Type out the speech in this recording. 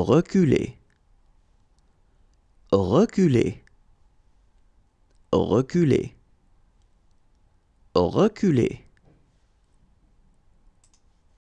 reculer, reculer, reculer, reculer.